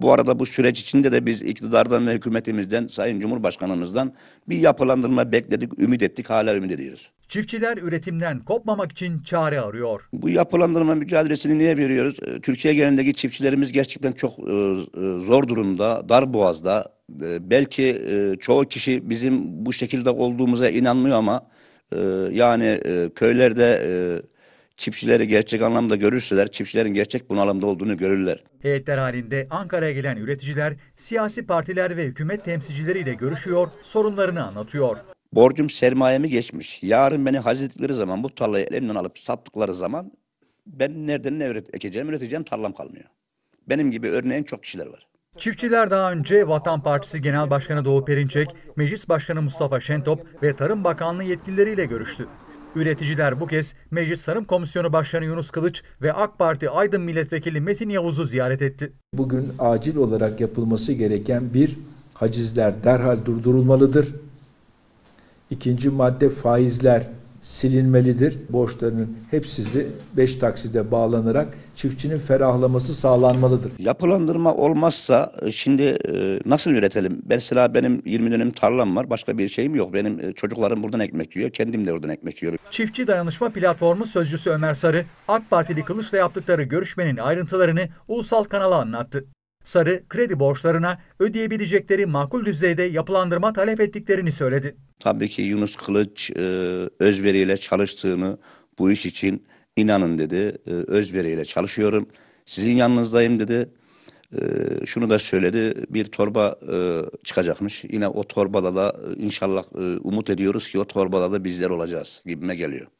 Bu arada bu süreç içinde de biz iktidardan ve hükümetimizden, Sayın Cumhurbaşkanımızdan bir yapılandırma bekledik, ümit ettik, hala ümit ediyoruz. Çiftçiler üretimden kopmamak için çare arıyor. Bu yapılandırma mücadelesini niye veriyoruz? Ee, Türkiye genelindeki çiftçilerimiz gerçekten çok e, e, zor durumda, dar boğazda. Ee, belki e, çoğu kişi bizim bu şekilde olduğumuza inanmıyor ama yani köylerde çiftçileri gerçek anlamda görürseler çiftçilerin gerçek bunalımda olduğunu görürler. Heyetler halinde Ankara'ya gelen üreticiler siyasi partiler ve hükümet temsilcileriyle görüşüyor, sorunlarını anlatıyor. Borcum sermayemi geçmiş. Yarın beni hazretlikleri zaman bu tarlayı elimden alıp sattıkları zaman ben nereden ne ekeceğim, üreteceğim tarlam kalmıyor. Benim gibi örneğin çok kişiler var. Çiftçiler daha önce Vatan Partisi Genel Başkanı Doğu Perinçek, Meclis Başkanı Mustafa Şentop ve Tarım Bakanlığı yetkilileriyle görüştü. Üreticiler bu kez Meclis Tarım Komisyonu Başkanı Yunus Kılıç ve AK Parti Aydın Milletvekili Metin Yavuz'u ziyaret etti. Bugün acil olarak yapılması gereken bir hacizler derhal durdurulmalıdır. İkinci madde faizler silinmelidir. Borçlarının hepsi 5 takside bağlanarak çiftçinin ferahlaması sağlanmalıdır. Yapılandırma olmazsa e, şimdi e, nasıl üretelim? Mesela benim 20 dönüm tarlam var. Başka bir şeyim yok. Benim e, çocuklarım buradan ekmek yiyor. Kendim de buradan ekmek yiyorum. Çiftçi Dayanışma Platformu Sözcüsü Ömer Sarı, AK Partili Kılıç'la yaptıkları görüşmenin ayrıntılarını ulusal kanala anlattı. Sarı, kredi borçlarına ödeyebilecekleri makul düzeyde yapılandırma talep ettiklerini söyledi. Tabii ki Yunus Kılıç e, özveriyle çalıştığını bu iş için inanın dedi. E, özveriyle çalışıyorum. Sizin yanınızdayım dedi. E, şunu da söyledi. Bir torba e, çıkacakmış. Yine o torbada da e, inşallah e, umut ediyoruz ki o torbada da bizler olacağız gibime geliyor.